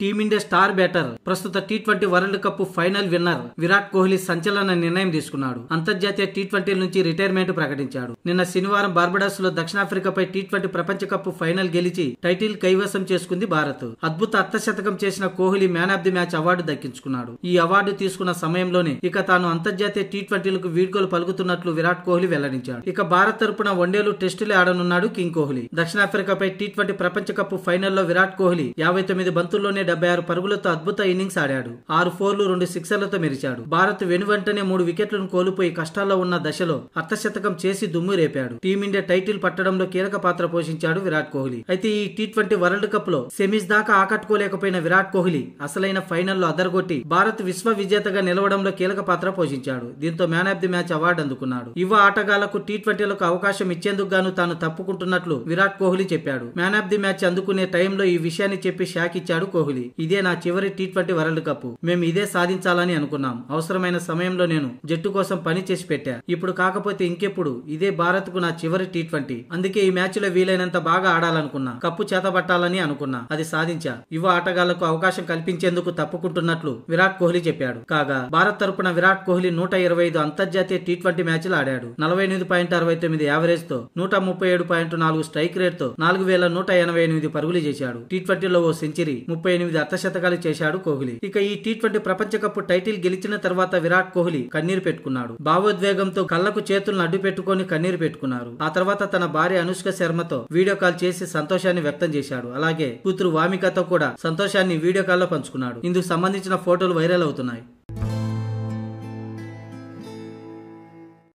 team India star batter ప్రస్తుత T twenty world cup final winner Virat Kohli సంచలన నిర్ణయం తీసుకున్నాడు అంతర్జాతీయ టీ ట్వంటీ నుంచి రిటైర్మెంట్ ప్రకటించాడు నిన్న శనివారం బార్బడాస్ లో దక్షిణాఫ్రికాపై టీ ట్వంటీ ప్రపంచ కప్ ఫైనల్ గెలిచి టైటిల్ కైవసం చేసుకుంది భారత్ అద్భుత అర్ధశతకం చేసిన Kohli man of the match award దక్కించుకున్నాడు ఈ అవార్డు తీసుకున్న సమయంలోనే ఇక తాను అంతర్జాతీయ టీ ట్వంటీలకు వీడ్కోలు పలుకుతున్నట్లు విరాట్ కోహ్లీ వెల్లడించాడు ఇక భారత్ తరపున వన్డేలు టెస్టులే ఆడనున్నాడు కింగ్ కోహ్లీ దక్షిణాఫ్రికాపై టీ ట్వంటీ ప్రపంచ కప్ ఫైనల్లో విరాట్ కోహ్లీ యాభై తొమ్మిది బంతుల్లోనే డెబ్బై ఆరు పరుగులతో అద్భుత ఇన్నింగ్స్ ఆడాడు ఆరు ఫోర్లు రెండు సిక్సర్లతో మెరిచాడు భారత్ వెనువెంటనే మూడు వికెట్లను కోల్పోయి కష్టాల్లో ఉన్న దశలో అర్ధశతకం చేసి దుమ్ము రేపాడు టీమిండియా టైటిల్ పట్టడంలో కీలక పాత్ర పోషించాడు విరాట్ కోహ్లీ అయితే ఈ టీ ట్వంటీ వరల్డ్ కప్ లో సెమీస్ దాకా ఆకట్టుకోలేకపోయిన విరాట్ కోహ్లీ అసలైన ఫైనల్లో అదరగొట్టి భారత్ విశ్వ విజేతగా నిలవడంలో కీలక పాత్ర పోషించాడు దీంతో man of the match award అందుకున్నాడు యువ ఆటగాళ్లకు టీ ట్వంటీలకు అవకాశం ఇచ్చేందుకు గాను తాను తప్పుకుంటున్నట్లు విరాట్ కోహ్లీ చెప్పాడు మ్యాన్ ఆఫ్ ది మ్యాచ్ అందుకునే టైంలో ఈ విషయాన్ని చెప్పి షాక్ ఇచ్చాడు కోహ్లీ కోహ్లీ ఇదే నా చివరి టీ ట్వంటీ వరల్డ్ కప్ మేము ఇదే సాధించాలని అనుకున్నాం అవసరమైన సమయంలో నేను జట్టు కోసం పని చేసి పెట్టా ఇప్పుడు కాకపోతే ఇంకెప్పుడు ఇదే భారత్ కు నా చివరి టీ ట్వంటీ అందుకే ఈ మ్యాచ్ లో వీలైనంత బాగా ఆడాలనుకున్నా కప్పు చేతబట్టాలని అనుకున్నా అది సాధించా యువ ఆటగాళ్లకు అవకాశం కల్పించేందుకు తప్పుకుంటున్నట్లు విరాట్ కోహ్లీ చెప్పాడు కాగా భారత్ తరపున విరాట్ కోహ్లీ నూట ఇరవై ఐదు అంతర్జాతీయ టీ ట్వంటీ మ్యాచ్లు ఆడాడు నలభై ఎనిమిది పాయింట్ అరవై తొమ్మిది యావరేజ్ తో నూట ముప్పై ఏడు పాయింట్ నాలుగు స్ట్రైక్ రేట్ తో నాలుగు వేల నూట ఎనభై ఎనిమిది పరుగులు చేశాడు టీ ట్వంటీలో ఓ సెంచరీ ముప్పై ఎనిమిది ఎనిమిది అర్ధశతకాలు చేశాడు కోహ్లీ ఇక ఈ టీ ట్వంటీ ప్రపంచ కప్ టైటిల్ గెలిచిన తర్వాత విరాట్ కోహ్లీ కన్నీరు పెట్టుకున్నాడు భావోద్వేగంతో కళ్లకు చేతులను అడ్డు పెట్టుకుని కన్నీరు పెట్టుకున్నారు ఆ తర్వాత తన భార్య అనుష్క శర్మతో వీడియో కాల్ చేసి సంతోషాన్ని వ్యక్తం చేశాడు అలాగే కూతురు వామికతో కూడా సంతోషాన్ని వీడియో కాల్లో పంచుకున్నాడు ఇందుకు సంబంధించిన ఫోటోలు వైరల్ అవుతున్నాయి